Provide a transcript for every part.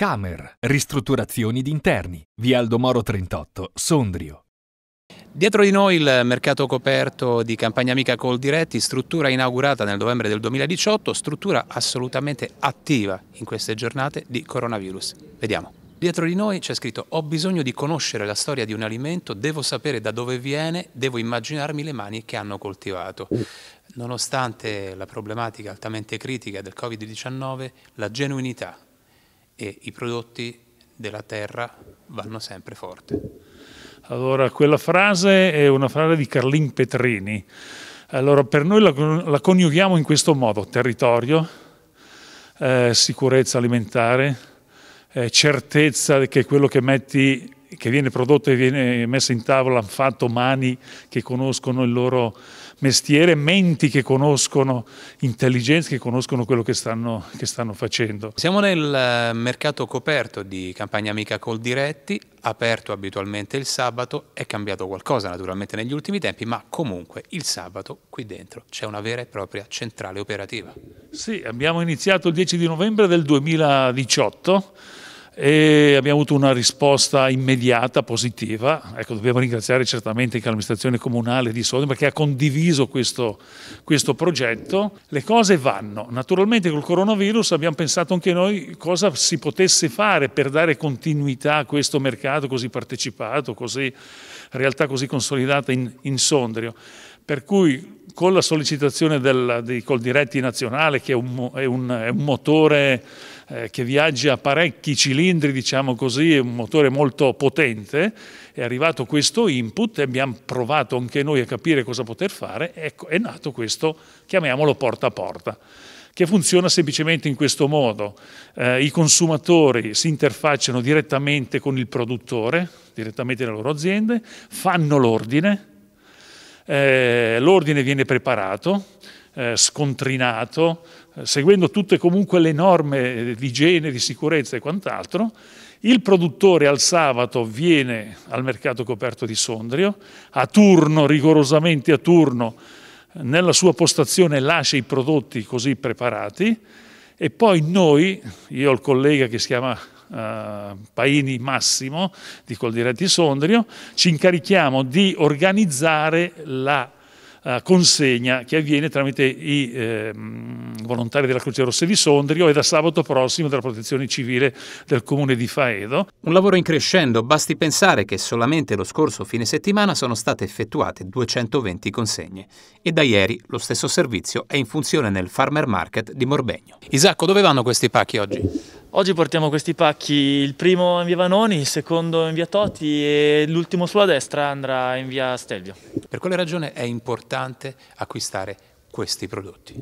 Camer, ristrutturazioni d'interni, via Aldomoro 38, Sondrio. Dietro di noi il mercato coperto di Campagna Amica Col Diretti, struttura inaugurata nel novembre del 2018, struttura assolutamente attiva in queste giornate di coronavirus. Vediamo. Dietro di noi c'è scritto ho bisogno di conoscere la storia di un alimento, devo sapere da dove viene, devo immaginarmi le mani che hanno coltivato. Uh. Nonostante la problematica altamente critica del Covid-19, la genuinità e i prodotti della terra vanno sempre forte. Allora, quella frase è una frase di Carlin Petrini. Allora, per noi la, la coniughiamo in questo modo, territorio, eh, sicurezza alimentare, eh, certezza che quello che metti che viene prodotto e viene messo in tavola hanno fatto mani che conoscono il loro mestiere, menti che conoscono, intelligenze che conoscono quello che stanno, che stanno facendo. Siamo nel eh, mercato coperto di Campagna Amica Col Diretti, aperto abitualmente il sabato, è cambiato qualcosa naturalmente negli ultimi tempi, ma comunque il sabato qui dentro c'è una vera e propria centrale operativa. Sì, abbiamo iniziato il 10 di novembre del 2018 e abbiamo avuto una risposta immediata, positiva. Ecco, dobbiamo ringraziare certamente anche l'amministrazione comunale di Sodoma che ha condiviso questo, questo, progetto. Le cose vanno. Naturalmente col coronavirus abbiamo pensato anche noi cosa si potesse fare per dare continuità a questo mercato così partecipato, così realtà così consolidata in, in Sondrio per cui con la sollecitazione del, di Coldiretti Nazionale, che è un, è un, è un motore eh, che viaggia parecchi cilindri, diciamo così, è un motore molto potente, è arrivato questo input e abbiamo provato anche noi a capire cosa poter fare, ecco, è nato questo, chiamiamolo porta a porta che funziona semplicemente in questo modo. Eh, I consumatori si interfacciano direttamente con il produttore, direttamente nelle loro aziende, fanno l'ordine, eh, l'ordine viene preparato, eh, scontrinato, eh, seguendo tutte comunque le norme di igiene, di sicurezza e quant'altro. Il produttore al sabato viene al mercato coperto di Sondrio, a turno, rigorosamente a turno, nella sua postazione lascia i prodotti così preparati e poi noi, io ho il collega che si chiama eh, Paini Massimo di Coldiretti Sondrio, ci incarichiamo di organizzare la eh, consegna che avviene tramite i eh, volontari della Croce Rossa di Sondrio e da sabato prossimo della Protezione Civile del Comune di Faedo. Un lavoro in crescendo, basti pensare che solamente lo scorso fine settimana sono state effettuate 220 consegne e da ieri lo stesso servizio è in funzione nel Farmer Market di Morbegno. Isacco, dove vanno questi pacchi oggi? Oggi portiamo questi pacchi, il primo in via Vanoni, il secondo in via Toti e l'ultimo sulla destra andrà in via Stelvio. Per quale ragione è importante acquistare questi prodotti?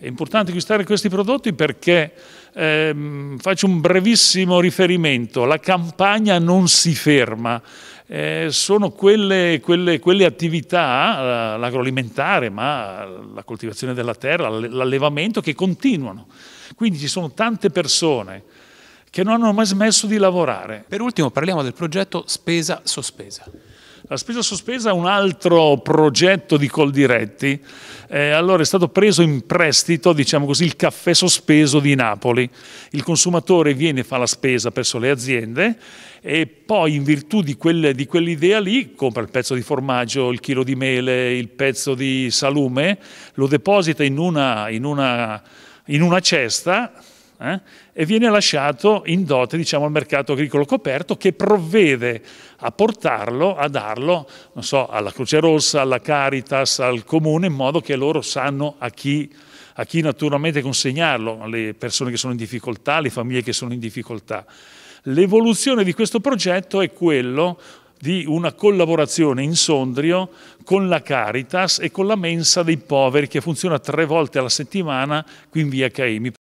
È importante acquistare questi prodotti perché Ehm, faccio un brevissimo riferimento, la campagna non si ferma, eh, sono quelle, quelle, quelle attività, eh, l'agroalimentare, ma la coltivazione della terra, l'allevamento, che continuano. Quindi ci sono tante persone che non hanno mai smesso di lavorare. Per ultimo parliamo del progetto Spesa Sospesa. La spesa sospesa è un altro progetto di Coldiretti, eh, allora è stato preso in prestito, diciamo così, il caffè sospeso di Napoli. Il consumatore viene e fa la spesa presso le aziende e poi in virtù di, quelle, di quell'idea lì compra il pezzo di formaggio, il chilo di mele, il pezzo di salume, lo deposita in una, in una, in una cesta eh? e viene lasciato in dote diciamo, al mercato agricolo coperto che provvede a portarlo, a darlo, so, alla Croce Rossa, alla Caritas, al Comune, in modo che loro sanno a chi, a chi naturalmente consegnarlo, alle persone che sono in difficoltà, alle famiglie che sono in difficoltà. L'evoluzione di questo progetto è quello di una collaborazione in Sondrio con la Caritas e con la mensa dei poveri che funziona tre volte alla settimana qui in via Caimi.